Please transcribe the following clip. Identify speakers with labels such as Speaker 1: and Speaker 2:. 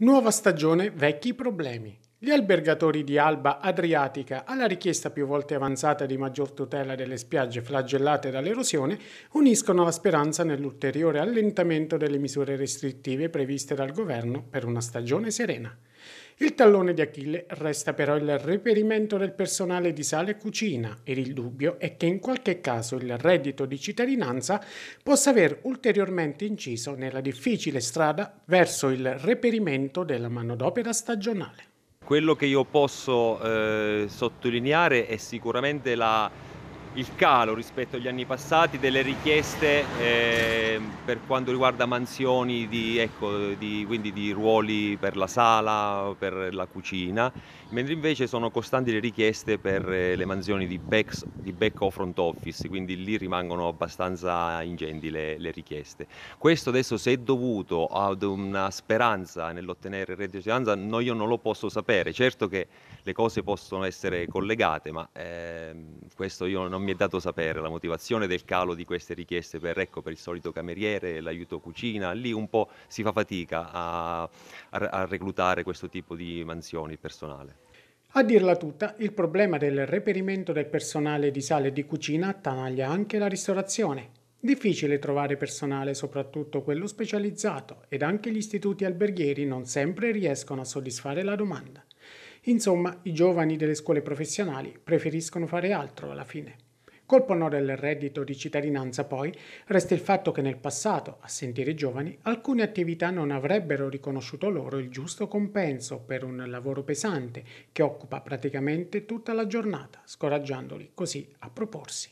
Speaker 1: Nuova stagione, vecchi problemi. Gli albergatori di Alba Adriatica, alla richiesta più volte avanzata di maggior tutela delle spiagge flagellate dall'erosione, uniscono la speranza nell'ulteriore allentamento delle misure restrittive previste dal governo per una stagione serena. Il tallone di Achille resta però il reperimento del personale di sale e cucina ed il dubbio è che in qualche caso il reddito di cittadinanza possa aver ulteriormente inciso nella difficile strada verso il reperimento della manodopera stagionale.
Speaker 2: Quello che io posso eh, sottolineare è sicuramente la il calo rispetto agli anni passati delle richieste eh, per quanto riguarda mansioni, di, ecco, di, quindi di ruoli per la sala, per la cucina, mentre invece sono costanti le richieste per eh, le mansioni di back, di back o front office, quindi lì rimangono abbastanza ingenti le, le richieste. Questo adesso se è dovuto ad una speranza nell'ottenere il reddito di cittadinanza, no, io non lo posso sapere, certo che le cose possono essere collegate, ma eh, questo io non non mi è dato sapere la motivazione del calo di queste richieste per, ecco, per il solito cameriere, l'aiuto cucina, lì un po' si fa fatica a, a, reclutare questo tipo di mansioni personale.
Speaker 1: A dirla tutta, il problema del reperimento del personale di sale e di cucina attanaglia anche la ristorazione. Difficile trovare personale, soprattutto quello specializzato, ed anche gli istituti alberghieri non sempre riescono a soddisfare la domanda. Insomma, i giovani delle scuole professionali preferiscono fare altro alla fine. Colpo no del reddito di cittadinanza poi resta il fatto che nel passato, a sentire i giovani, alcune attività non avrebbero riconosciuto loro il giusto compenso per un lavoro pesante che occupa praticamente tutta la giornata, scoraggiandoli così a proporsi.